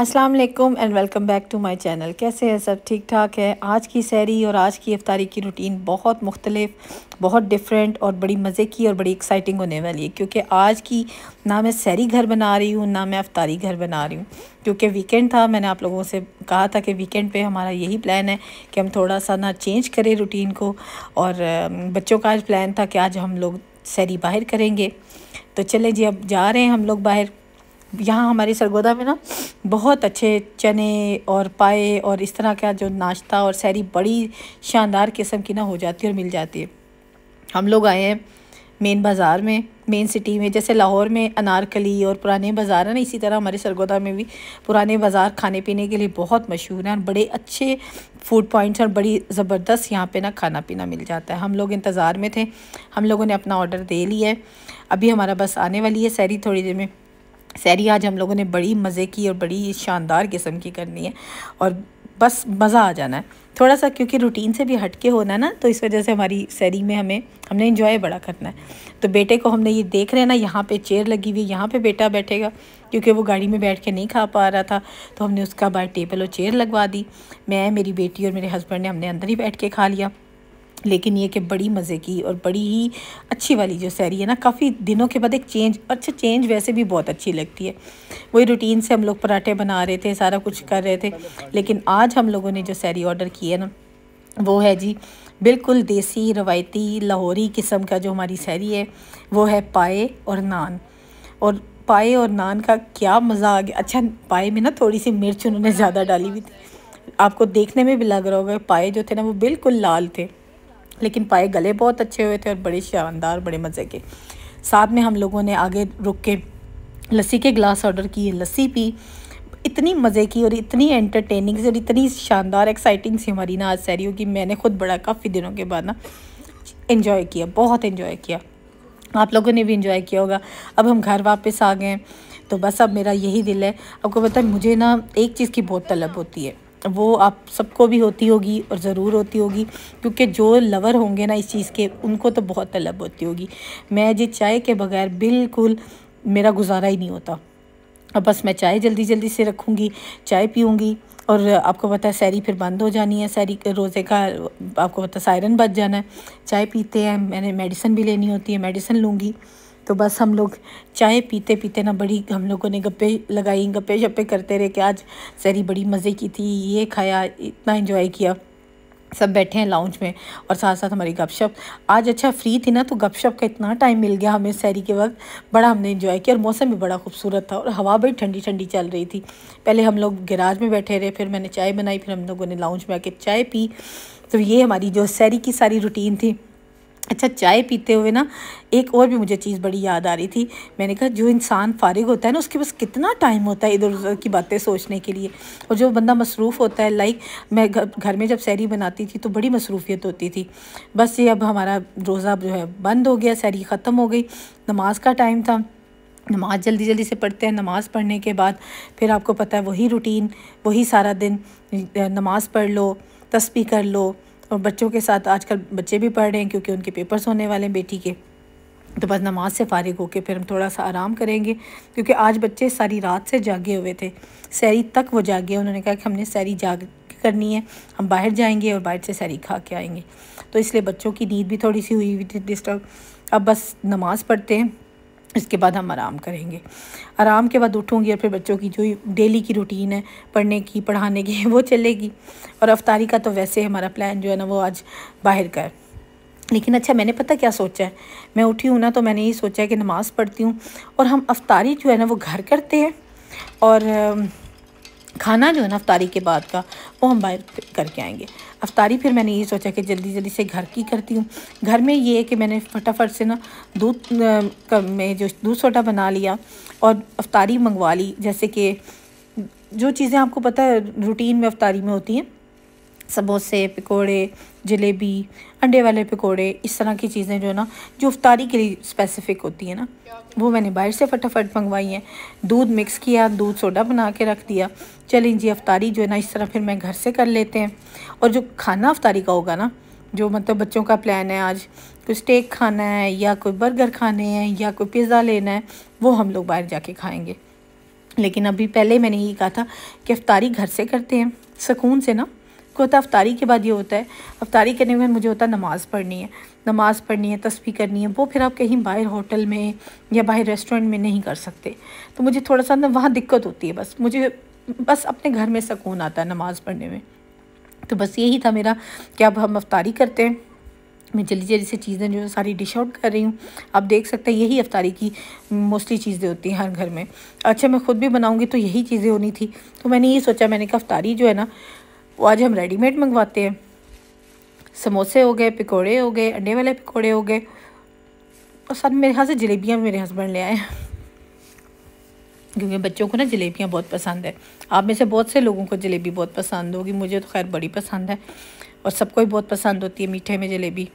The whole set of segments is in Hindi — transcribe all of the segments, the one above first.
अस्सलाम वालेकुम and welcome back to my channel कैसे हैं सब ठीक ठाक है आज की सैरी और आज की अफ्तारी की रूटीन बहुत मुख्तलिफ बहुत डिफरेंट और बड़ी मज़े की और बड़ी एक्साइटिंग होने वाली है क्योंकि आज की ना मैं सैरी घर बना रही हूँ ना मैं अफ्तारी घर बना रही हूँ क्योंकि वीकेंड था मैंने आप लोगों से कहा था कि वीकेंड पे हमारा यही प्लान है कि हम थोड़ा सा ना चेंज करें रूटीन को और बच्चों का आज प्लान था कि आज हम लोग सैरी बाहर करेंगे तो चले जी अब जा रहे हैं हम लोग बाहर यहाँ हमारे सरगोदा में ना बहुत अच्छे चने और पाए और इस तरह का जो नाश्ता और सैरी बड़ी शानदार किस्म की ना हो जाती है और मिल जाती है हम लोग आए हैं मेन बाज़ार में मेन सिटी में जैसे लाहौर में अनारकली और पुराने बाज़ार है ना इसी तरह हमारे सरगोदा में भी पुराने बाज़ार खाने पीने के लिए बहुत मशहूर हैं और बड़े अच्छे फूड पॉइंट्स और बड़ी ज़बरदस्त यहाँ पे ना खाना पीना मिल जाता है हम लोग इंतज़ार में थे हम लोगों ने अपना ऑर्डर दे लिया है अभी हमारा बस आने वाली है सैरी थोड़ी देर में सैरी आज हम लोगों ने बड़ी मज़े की और बड़ी शानदार किस्म की करनी है और बस मज़ा आ जाना है थोड़ा सा क्योंकि रूटीन से भी हटके होना है ना तो इस वजह से हमारी सैरी में हमें हमने इंजॉय बड़ा करना है तो बेटे को हमने ये देख रहे हैं ना यहाँ पे चेयर लगी हुई है यहाँ पे बेटा बैठेगा क्योंकि वो गाड़ी में बैठ के नहीं खा पा रहा था तो हमने उसका बाहर टेबल और चेयर लगवा दी मैं मेरी बेटी और मेरे हस्बैंड ने हमने अंदर ही बैठ के खा लिया लेकिन ये कि बड़ी मज़े की और बड़ी ही अच्छी वाली जो सैरी है ना काफ़ी दिनों के बाद एक चेंज अच्छा चेंज वैसे भी बहुत अच्छी लगती है वही रूटीन से हम लोग पराठे बना रहे थे सारा कुछ कर रहे थे लेकिन आज हम लोगों ने जो सैरी ऑर्डर की है ना वो है जी बिल्कुल देसी रवायती लाहौरी किस्म का जो हमारी सैरी है वो है पाए और नान और पाए और नान का क्या मज़ा आ गया अच्छा पाए में ना थोड़ी सी मिर्च उन्होंने ज़्यादा डाली हुई थी आपको देखने में भी लग रहा होगा पाए जो थे ना वो बिल्कुल लाल थे लेकिन पाए गले बहुत अच्छे हुए थे और बड़े शानदार बड़े मज़े के साथ में हम लोगों ने आगे रुक के लस्सी के गिलास ऑर्डर किए लस्सी पी इतनी मज़े की और इतनी एंटरटेनिंग और इतनी शानदार एक्साइटिंग सी हमारी ना आज सैरी होगी मैंने खुद बड़ा काफ़ी दिनों के बाद ना इन्जॉय किया बहुत इन्जॉय किया आप लोगों ने भी इन्जॉय किया होगा अब हम घर वापस आ गए तो बस अब मेरा यही दिल है आपको पता है मुझे ना एक चीज़ की बहुत तलब होती है वो आप सबको भी होती होगी और ज़रूर होती होगी क्योंकि जो लवर होंगे ना इस चीज़ के उनको तो बहुत तलब होती होगी मैं जी चाय के बगैर बिल्कुल मेरा गुजारा ही नहीं होता अब बस मैं चाय जल्दी जल्दी से रखूँगी चाय पीऊँगी और आपको पता है सैरी फिर बंद हो जानी है सैरी रोज़े का आपको पता सायरन बच जाना है चाय पीते हैं मैंने मेडिसिन भी लेनी होती है मेडिसिन लूँगी तो बस हम लोग चाय पीते पीते ना बड़ी हम लोगों ने गप्पे लगाई गप्पे शप्पे करते रहे कि आज सैरी बड़ी मज़े की थी ये खाया इतना इन्जॉय किया सब बैठे हैं लाउंज में और साथ साथ हमारी गपशप आज अच्छा फ्री थी ना तो गपशप का इतना टाइम मिल गया हमें सैरी के वक्त बड़ा हमने इन्जॉय किया और मौसम भी बड़ा खूबसूरत था और हवा बड़ी ठंडी ठंडी चल रही थी पहले हम लोग गैराज में बैठे रहे फिर मैंने चाय बनाई फिर हम लोगों ने लाउंज में आके चाय पी तो ये हमारी जो सैरी की सारी रूटीन थी अच्छा चाय पीते हुए ना एक और भी मुझे चीज़ बड़ी याद आ रही थी मैंने कहा जो इंसान फारिग होता है ना उसके पास कितना टाइम होता है इधर उधर की बातें सोचने के लिए और जो बंदा मसरूफ़ होता है लाइक मैं घर में जब सैरी बनाती थी तो बड़ी मसरूफियत होती थी बस ये अब हमारा रोज़ा जो है बंद हो गया सैरी ख़त्म हो गई नमाज़ का टाइम था नमाज़ जल्दी जल्दी से पढ़ते हैं नमाज़ पढ़ने के बाद फिर आपको पता है वही रूटीन वही सारा दिन नमाज़ पढ़ लो तस्पी कर लो और बच्चों के साथ आजकल बच्चे भी पढ़ रहे हैं क्योंकि उनके पेपर्स होने वाले हैं बेटी के तो बस नमाज से फ़ारिग होकर फिर हम थोड़ा सा आराम करेंगे क्योंकि आज बच्चे सारी रात से जागे हुए थे सैरी तक वो जागे उन्होंने कहा कि हमने सैरी जाग करनी है हम बाहर जाएंगे और बाहर से सैरी खा के आएंगे तो इसलिए बच्चों की नींद भी थोड़ी सी हुई हुई थी डिस्टर्ब अब बस नमाज़ पढ़ते हैं इसके बाद हम आराम करेंगे आराम के बाद उठूँगी और फिर बच्चों की जो डेली की रूटीन है पढ़ने की पढ़ाने की वो चलेगी और अफ्तारी का तो वैसे हमारा प्लान जो है ना वो आज बाहर का है लेकिन अच्छा मैंने पता क्या सोचा है मैं उठी हूँ ना तो मैंने ये सोचा है कि नमाज़ पढ़ती हूँ और हम अफ्तारी जो है ना वो घर करते हैं और खाना जो है ना अफ्तारी के बाद का वो हम बाहर करके आएंगे अफ्तारी फिर मैंने ये सोचा कि जल्दी जल्दी से घर की करती हूँ घर में ये है कि मैंने फटाफट से ना दूध में जो दूध सोटा बना लिया और अफ्तारी मंगवा ली जैसे कि जो चीज़ें आपको पता है रूटीन में अफ्तारी में होती हैं समोसे पकोड़े जलेबी अंडे वाले पकोड़े इस तरह की चीज़ें जो है ना जो अफ्तारी के लिए स्पेसिफ़िक होती है ना वो मैंने बाहर से फटाफट मंगवाई हैं दूध मिक्स किया दूध सोडा बना के रख दिया चलें जी अफ्तारी जो है ना इस तरह फिर मैं घर से कर लेते हैं और जो खाना अफ्तारी का होगा ना जो मतलब बच्चों का प्लान है आज कोई स्टेक खाना है या कोई बर्गर खाने हैं या कोई पिज़्ज़ा लेना है वो हम लोग बाहर जाके खाएंगे लेकिन अभी पहले मैंने ये कहा था कि अफ्तारी घर से करते हैं सुकून से ना उसके होता है अफ्तारी के बाद ये होता है अफ्तारी करने के बाद मुझे होता है नमाज़ पढ़नी है नमाज़ पढ़नी है तस्वीर करनी है वो फिर आप कहीं बाहर होटल में या बाहर रेस्टोरेंट में नहीं कर सकते तो मुझे थोड़ा सा ना वहाँ दिक्कत होती है बस मुझे बस अपने घर में सकून आता है नमाज़ पढ़ने में तो बस यही था मेरा कि अब हम अफ्तारी करते हैं मैं जल्दी जल्दी से चीज़ें जो सारी डिश आउट कर रही हूँ आप देख सकते हैं यही अफ्तारी की मोस्टली चीज़ें होती हैं हर घर में अच्छा मैं ख़ुद भी बनाऊँगी तो यही चीज़ें होनी थी तो मैंने ये सोचा मैंने कहा अफ्तारी जो है ना वो आज हम रेडीमेड मंगवाते हैं समोसे हो गए पकौड़े हो गए अंडे वाले पकौड़े हो गए और सर मेरे यहाँ से जलेबियाँ मेरे हस्बैंड ले आए हैं क्योंकि बच्चों को ना जलेबियाँ बहुत पसंद है आप में से बहुत से लोगों को जलेबी बहुत पसंद होगी मुझे तो खैर बड़ी पसंद है और सबको ही बहुत पसंद होती है मीठे में जलेबी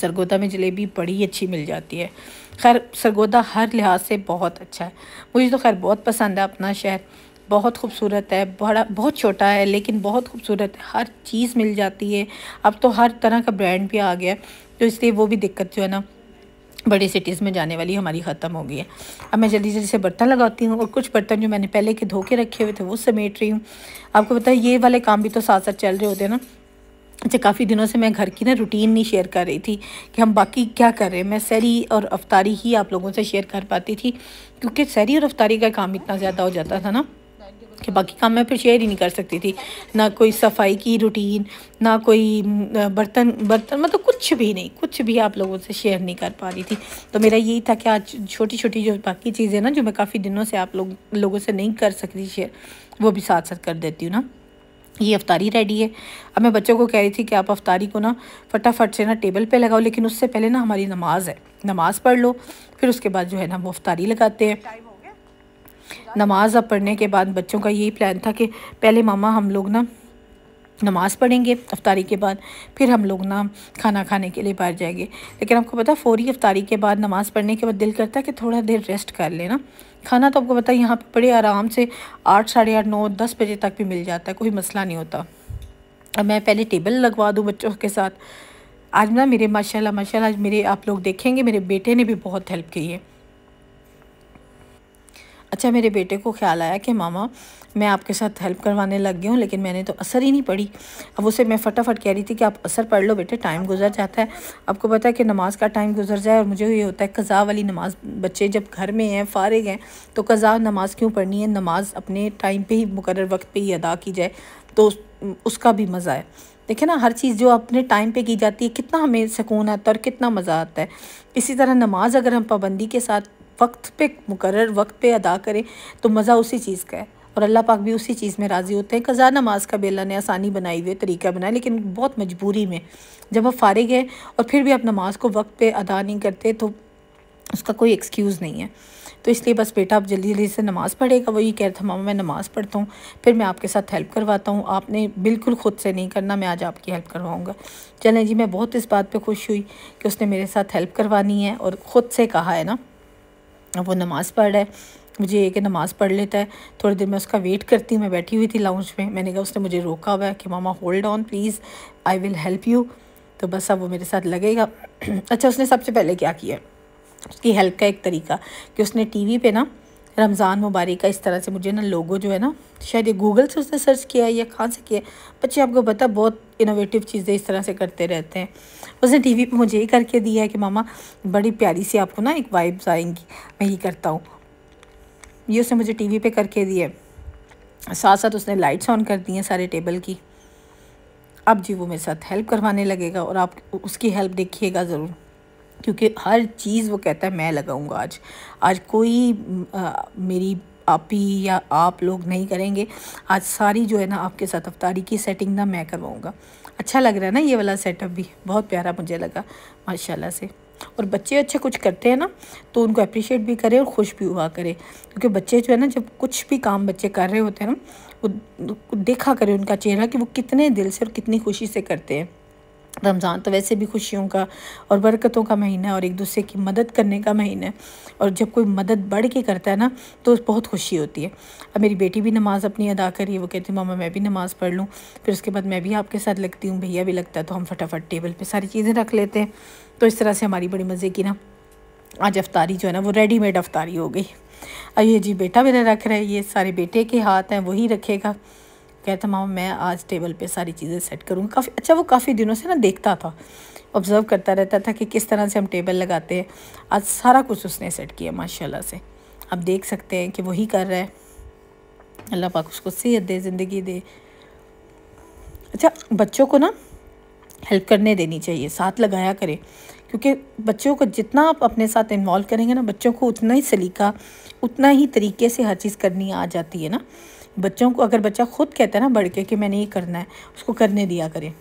सरगोदा में जलेबी बड़ी अच्छी मिल जाती है खैर सरगोदा हर लिहाज से बहुत अच्छा है मुझे तो खैर बहुत पसंद है अपना शहर बहुत खूबसूरत है बड़ा बहुत छोटा है लेकिन बहुत खूबसूरत है हर चीज़ मिल जाती है अब तो हर तरह का ब्रांड भी आ गया है तो इसलिए वो भी दिक्कत जो है ना बड़े सिटीज़ में जाने वाली हमारी ख़त्म हो गई है अब मैं जल्दी जल्दी से बर्तन लगाती हूँ और कुछ बर्तन जो मैंने पहले के धो के रखे हुए थे वो समेट रही हूँ आपको पता है ये वाले काम भी तो साथ साथ चल रहे होते हैं ना अच्छा काफ़ी दिनों से मैं घर की ना रूटीन नहीं शेयर कर रही थी कि हम बाकी क्या कर रहे हैं मैं सैरी और अफ्तारी ही आप लोगों से शेयर कर पाती थी क्योंकि सैरी और अफ्तारी का काम इतना ज़्यादा हो जाता था ना कि बाकी काम मैं फिर शेयर ही नहीं कर सकती थी ना कोई सफाई की रूटीन ना कोई बर्तन बर्तन मतलब कुछ भी नहीं कुछ भी आप लोगों से शेयर नहीं कर पा रही थी तो मेरा यही था कि आज छोटी छोटी जो बाकी चीज़ें ना जो मैं काफ़ी दिनों से आप लोग लोगों से नहीं कर सकती शेयर वो भी साथ साथ कर देती हूँ ना ये अफ्तारी रेडी है अब मैं बच्चों को कह रही थी कि आप अफ्तारी को ना फटाफट से ना टेबल पे लगाओ लेकिन उससे पहले ना हमारी नमाज है नमाज़ पढ़ लो फिर उसके बाद जो है ना वो अफ्तारी लगाते हैं नमाज अब पढ़ने के बाद बच्चों का यही प्लान था कि पहले मामा हम लोग ना नमाज़ पढ़ेंगे अफ्तारी के बाद फिर हम लोग ना खाना खाने के लिए बाहर जाएंगे लेकिन आपको पता फ़ौरी अफ्तारी के बाद नमाज़ पढ़ने के बाद दिल करता है कि थोड़ा देर रेस्ट कर लेना खाना तो आपको पता है यहाँ पर बड़े आराम से आठ साढ़े आठ नौ दस बजे तक भी मिल जाता है कोई मसला नहीं होता अब मैं पहले टेबल लगवा दूँ बच्चों के साथ आज ना मेरे माशाल्लाह माशाल्लाह आज मेरे आप लोग देखेंगे मेरे बेटे ने भी बहुत हेल्प की है अच्छा मेरे बेटे को ख्याल आया कि मामा मैं आपके साथ हेल्प करवाने लग गई हूँ लेकिन मैंने तो असर ही नहीं पड़ी अब उसे मैं फटाफट कह रही थी कि आप असर पढ़ लो बेटे टाइम गुजर जाता है आपको पता है कि नमाज़ का टाइम गुजर जाए और मुझे ये होता है कज़ा वाली नमाज़ बच्चे जब घर में हैं फारिग हैं तो कज़ा नमाज़ क्यों पढ़नी है नमाज़ अपने टाइम पर ही मुकर वक्त पर ही अदा की जाए तो उसका भी मज़ा है देखे ना हर चीज़ जो अपने टाइम पे की जाती है कितना हमें सुकून आता है और कितना मज़ा आता है इसी तरह नमाज़ अगर हम पाबंदी के साथ वक्त पे मुकर वक्त पे अदा करें तो मज़ा उसी चीज़ का है और अल्लाह पाक भी उसी चीज़ में राज़ी होते हैं कज़ा नमाज का भी अल्लाह ने आसानी बनाई हुई तरीका बनाया लेकिन बहुत मजबूरी में जब आप फारिग हैं और फिर भी आप नमाज को वक्त पे अदा नहीं करते तो उसका कोई एक्सक्यूज़ नहीं है तो इसलिए बस बेटा आप जल्दी जल्दी से नमाज़ पढ़ेगा वही कह रहा था मामा मैं नमाज़ पढ़ता हूँ फिर मैं आपके साथ हेल्प करवाता हूँ आपने बिल्कुल ख़ुद से नहीं करना मैं आज आपकी हेल्प करवाऊँगा चलें जी मैं बहुत इस बात पे खुश हुई कि उसने मेरे साथ हेल्प करवानी है और ख़ुद से कहा है ना अब वो नमाज़ पढ़ रहा है मुझे ये कि नमाज़ पढ़ लेता है थोड़ी देर में उसका वेट करती हूँ मैं बैठी हुई थी लाउंज में मैंने कहा उसने मुझे रोका हुआ है कि मामा hold on please I will help you तो बस अब वो मेरे साथ लगेगा अच्छा उसने सबसे पहले क्या किया उसकी हेल्प का एक तरीका कि उसने टीवी पे ना रमज़ान मुबारक का इस तरह से मुझे ना लोगो जो है ना शायद ये गूगल से उसने सर्च किया है या कहाँ से किया बच्चे आपको पता बहुत इनोवेटिव चीज़ें इस तरह से करते रहते हैं उसने टीवी पे मुझे ये करके दिया है कि मामा बड़ी प्यारी सी आपको ना एक वाइब्स आएंगी मैं ये करता हूँ ये उसने मुझे टीवी पे करके दिया है साथ साथ उसने लाइट्स ऑन कर दी हैं सारे टेबल की अब जी वो मेरे साथ हेल्प करवाने लगेगा और आप उसकी हेल्प देखिएगा ज़रूर क्योंकि हर चीज़ वो कहता है मैं लगाऊंगा आज आज कोई आ, मेरी आप ही या आप लोग नहीं करेंगे आज सारी जो है ना आपके साथ अफ्तारी की सेटिंग ना मैं करवाऊँगा अच्छा लग रहा है ना ये वाला सेटअप भी बहुत प्यारा मुझे लगा माशाला से और बच्चे अच्छे कुछ करते हैं ना तो उनको अप्रिशिएट भी करें और खुश भी हुआ करें क्योंकि बच्चे जो है ना जब कुछ भी काम बच्चे कर रहे होते हैं ना वो देखा करें उनका चेहरा कि वो कितने दिल से और कितनी खुशी से करते हैं रमज़ान तो वैसे भी खुशियों का और बरकतों का महीना है और एक दूसरे की मदद करने का महीना है और जब कोई मदद बढ़ के करता है ना तो बहुत खुशी होती है अब मेरी बेटी भी नमाज़ अपनी अदा करी वो कहती है मामा मैं भी नमाज़ पढ़ लूँ फिर उसके बाद मैं भी आपके साथ लगती हूँ भैया भी लगता है तो हम फटाफट टेबल पर सारी चीज़ें रख लेते हैं तो इस तरह से हमारी बड़ी मज़े की ना आज अफ्तारी जो है ना वो रेडीमेड अफ्तारी हो गई अये जी बेटा मेरा रख रहा है ये सारे बेटे के हाथ हैं वही रखेगा कहता था मामा मैं आज टेबल पे सारी चीज़ें सेट करूँगा काफ़ी अच्छा वो काफ़ी दिनों से ना देखता था ऑब्ज़र्व करता रहता था कि किस तरह से हम टेबल लगाते हैं आज सारा कुछ उसने सेट किया माशाल्लाह से आप देख सकते हैं कि वही कर रहा है अल्लाह पाक उसको सेहत दे ज़िंदगी दे अच्छा बच्चों को ना हेल्प करने देनी चाहिए साथ लगाया करें क्योंकि बच्चों को जितना आप अपने साथ इन्वॉल्व करेंगे ना बच्चों को उतना ही सलीका उतना ही तरीके से हर चीज़ करनी आ जाती है ना बच्चों को अगर बच्चा खुद कहता है ना बढ़ के कि मैंने ये करना है उसको करने दिया करें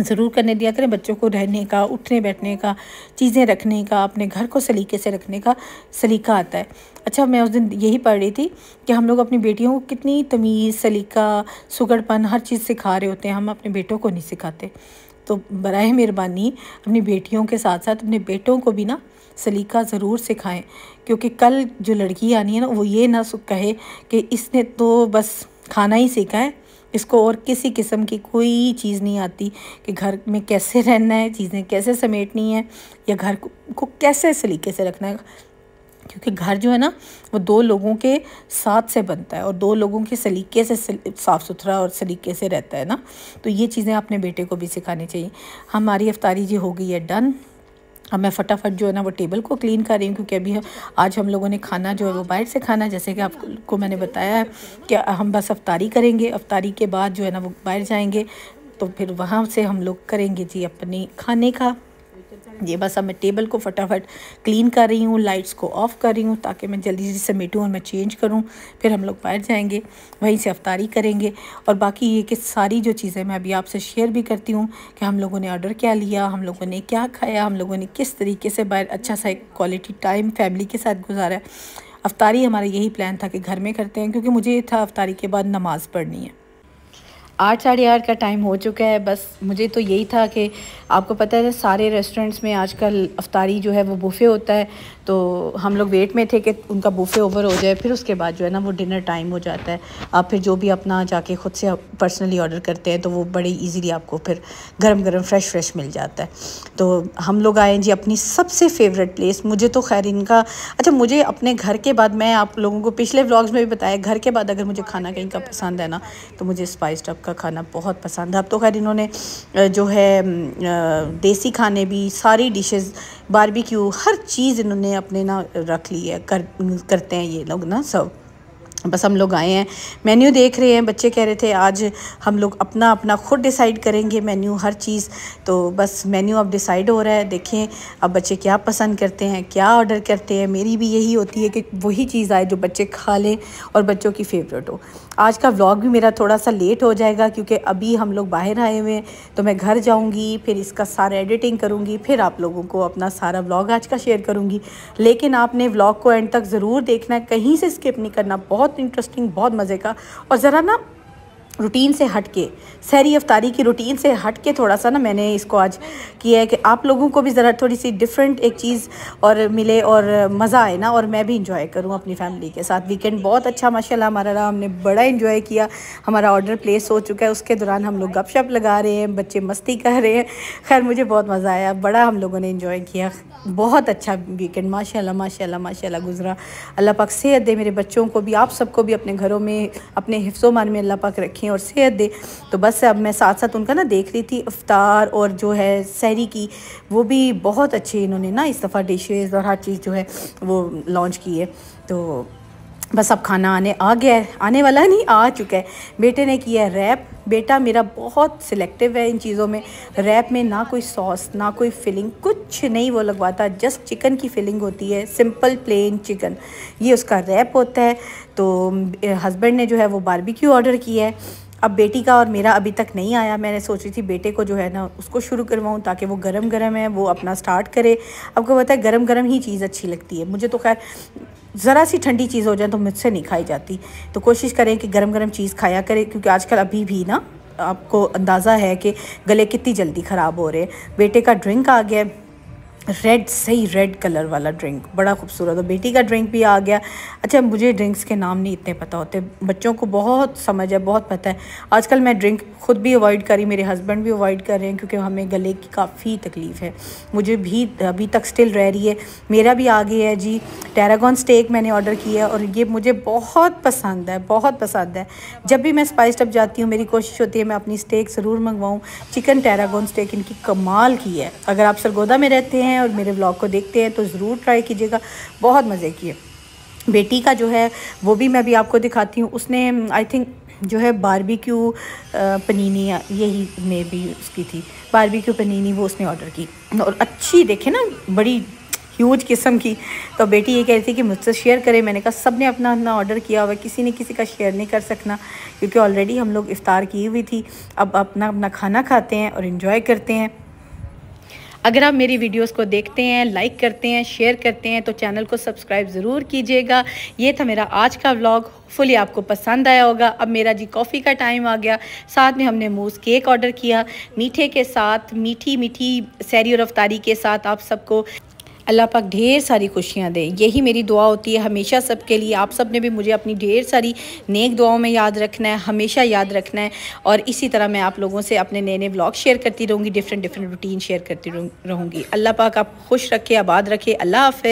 ज़रूर करने दिया करें बच्चों को रहने का उठने बैठने का चीज़ें रखने का अपने घर को सलीके से रखने का सलीका आता है अच्छा मैं उस दिन यही पढ़ रही थी कि हम लोग अपनी बेटियों को कितनी तमीज़ सलीका सुगड़पन हर चीज़ सिखा रहे होते हैं हम अपने बेटों को नहीं सिखाते तो बर मेहरबानी अपनी बेटियों के साथ साथ अपने बेटों को भी ना सलीका ज़रूर सिखाएं क्योंकि कल जो लड़की आनी है ना वो ये ना कहे कि इसने तो बस खाना ही सीखा है इसको और किसी किस्म की कोई चीज़ नहीं आती कि घर में कैसे रहना है चीज़ें कैसे समेटनी है या घर को, कैसे सलीके से रखना है क्योंकि घर जो है ना वो दो लोगों के साथ से बनता है और दो लोगों के सलीके से साफ़ सुथरा और सलीके से रहता है ना तो ये चीज़ें अपने बेटे को भी सिखानी चाहिए हमारी अफ्तारी जी हो गई है डन अब मैं फटाफट जो है ना वो टेबल को क्लीन कर रही हूँ क्योंकि अभी आज हम लोगों ने खाना जो है वो बाहर से खाना जैसे कि आपको मैंने बताया है कि हम बस अफ्तारी करेंगे अफ्तारी के बाद जो है ना वो बाहर जाएंगे तो फिर वहाँ से हम लोग करेंगे जी अपने खाने का ये बस अब मैं टेबल को फटाफट क्लीन कर रही हूँ लाइट्स को ऑफ़ कर रही हूँ ताकि मैं जल्दी जल्दी समेटूँ और मैं चेंज करूँ फिर हम लोग बाहर जाएंगे वहीं से अफ्तारी करेंगे और बाकी ये कि सारी जो चीज़ें मैं अभी आपसे शेयर भी करती हूँ कि हम लोगों ने ऑर्डर क्या लिया हम लोगों ने क्या खाया हम लोगों ने किस तरीके से बाहर अच्छा सा एक क्वालिटी टाइम फैमिली के साथ गुजारा अफ्तारी हमारा यही प्लान था कि घर में करते हैं क्योंकि मुझे था अफ्तारी के बाद नमाज़ पढ़नी है आठ साढ़े आठ का टाइम हो चुका है बस मुझे तो यही था कि आपको पता है सारे रेस्टोरेंट्स में आजकल अफ्तारी जो है वो बुफ़े होता है तो हम लोग वेट में थे कि उनका बुफ़े ओवर हो जाए फिर उसके बाद जो है ना वो डिनर टाइम हो जाता है आप फिर जो भी अपना जाके ख़ुद से पर्सनली ऑर्डर करते हैं तो वो बड़े ईजीली आपको फिर गर्म गर्म फ्रेश फ्रेश मिल जाता है तो हम लोग आए जी अपनी सबसे फेवरेट प्लेस मुझे तो खैर इनका अच्छा मुझे अपने घर के बाद मैं आप लोगों को पिछले ब्लॉग्स में भी बताया घर के बाद अगर मुझे खाना कहीं का पसंद है ना तो मुझे स्पाइस्ड अप का खाना बहुत पसंद है अब तो खैर इन्होंने जो है देसी खाने भी सारी डिशेस बारबेक्यू हर चीज़ इन्होंने अपने ना रख ली है कर करते हैं ये लोग ना सब बस हम लोग आए हैं मेन्यू देख रहे हैं बच्चे कह रहे थे आज हम लोग अपना अपना खुद डिसाइड करेंगे मेन्यू हर चीज़ तो बस मेन्यू अब डिसाइड हो रहा है देखें अब बच्चे क्या पसंद करते हैं क्या ऑर्डर करते हैं मेरी भी यही होती है कि वही चीज़ आए जो बच्चे खा लें और बच्चों की फेवरेट हो आज का व्लॉग भी मेरा थोड़ा सा लेट हो जाएगा क्योंकि अभी हम लोग बाहर आए हुए हैं तो मैं घर जाऊंगी फिर इसका सारा एडिटिंग करूंगी फिर आप लोगों को अपना सारा व्लॉग आज का शेयर करूंगी लेकिन आपने व्लॉग को एंड तक ज़रूर देखना है कहीं से स्किप नहीं करना बहुत इंटरेस्टिंग बहुत मज़े का और ज़रा ना रूटीन से हट के सहरी अफ्तारी की रूटीन से हट के थोड़ा सा ना मैंने इसको आज किया है कि आप लोगों को भी ज़रा थोड़ी सी डिफरेंट एक चीज़ और मिले और मज़ा आए ना और मैं भी इंजॉय करूँ अपनी फैमिली के साथ वीकेंड बहुत अच्छा माशाल्लाह हमारा रहा हमने बड़ा इंजॉय किया हमारा ऑर्डर प्लेस हो चुका है उसके दौरान हम लोग गपशप लगा रहे हैं बच्चे मस्ती कर रहे हैं खैर मुझे बहुत मज़ा आया बड़ा हम लोगों ने इंजॉय किया बहुत अच्छा वीकेंड माशा माशा माशा गुजरा अल्लाह पाक सेहत दे मेरे बच्चों को भी आप सबको भी अपने घरों में अपने हिफ्सों मान में अल्लाह पाक रखें और सेहत दे तो बस अब मैं साथ साथ उनका ना देख रही थी अफ्तार और जो है सहरी की वो भी बहुत अच्छे इन्होंने ना इस दफ़ा डिशेज़ और हर चीज़ जो है वो लॉन्च की है तो बस अब खाना आने आ गया है आने वाला नहीं आ चुका है बेटे ने किया रैप बेटा मेरा बहुत सिलेक्टिव है इन चीज़ों में रैप में ना कोई सॉस ना कोई फिलिंग कुछ नहीं वो लगवाता जस्ट चिकन की फिलिंग होती है सिंपल प्लेन चिकन ये उसका रैप होता है तो हस्बैंड ने जो है वो बारबेक्यू ऑर्डर किया है अब बेटी का और मेरा अभी तक नहीं आया मैंने सोची थी बेटे को जो है ना उसको शुरू करवाऊँ ताकि वो गरम गरम है वो अपना स्टार्ट करे आपको पता है गरम गरम ही चीज़ अच्छी लगती है मुझे तो खैर ज़रा सी ठंडी चीज़ हो जाए तो मुझसे नहीं खाई जाती तो कोशिश करें कि गर्म गर्म चीज़ खाया करें क्योंकि आजकल अभी भी ना आपको अंदाज़ा है कि गले कितनी जल्दी ख़राब हो रहे हैं बेटे का ड्रिंक आ गया रेड सही रेड कलर वाला ड्रिंक बड़ा खूबसूरत और बेटी का ड्रिंक भी आ गया अच्छा मुझे ड्रिंक्स के नाम नहीं इतने पता होते बच्चों को बहुत समझ है बहुत पता है आजकल मैं ड्रिंक खुद भी अवॉइड करी मेरे हस्बैंड भी अवॉइड कर रहे हैं क्योंकि हमें गले की काफ़ी तकलीफ़ है मुझे भी अभी तक स्टिल रह रही है मेरा भी आ गया है जी टेरागॉन स्टेक मैंने ऑर्डर किया और ये मुझे बहुत पसंद है बहुत पसंद है जब भी मैं स्पाइस टप जाती हूँ मेरी कोशिश होती है मैं अपनी स्टेक ज़रूर मंगवाऊँ चिकन टेरागॉन स्टेक इनकी कमाल की है अगर आप सरगोदा में रहते हैं हैं और मेरे ब्लॉग को देखते हैं तो ज़रूर ट्राई कीजिएगा बहुत मज़े की है बेटी का जो है वो भी मैं अभी आपको दिखाती हूँ उसने आई थिंक जो है बारबेक्यू पनीनी यही मे भी उसकी थी बारबेक्यू पनीनी वो उसने ऑर्डर की और अच्छी देखे ना बड़ी ह्यूज किस्म की तो बेटी ये कह रही थी कि मुझसे शेयर करें मैंने कहा सब ने अपना अपना ऑर्डर किया हुआ किसी ने किसी का शेयर नहीं कर सकना क्योंकि ऑलरेडी हम लोग इफ़ार की हुई थी अब अपना अपना खाना खाते हैं और इन्जॉय करते हैं अगर आप मेरी वीडियोस को देखते हैं लाइक करते हैं शेयर करते हैं तो चैनल को सब्सक्राइब ज़रूर कीजिएगा ये था मेरा आज का व्लॉग फुली आपको पसंद आया होगा अब मेरा जी कॉफ़ी का टाइम आ गया साथ में हमने मूस केक ऑर्डर किया मीठे के साथ मीठी मीठी सैरी और रफ्तारी के साथ आप सबको अल्लाह पाक ढेर सारी खुशियाँ दे यही मेरी दुआ होती है हमेशा सबके लिए आप सब ने भी मुझे अपनी ढेर सारी नेक दुआओं में याद रखना है हमेशा याद रखना है और इसी तरह मैं आप लोगों से अपने नए नए ब्लॉग शेयर करती रहूँगी डिफरेंट डिफरेंट रूटीन शेयर करती रहूँगी अल्लाह पाक आप खुश रखे आबाद रखे अल्लाह हाफ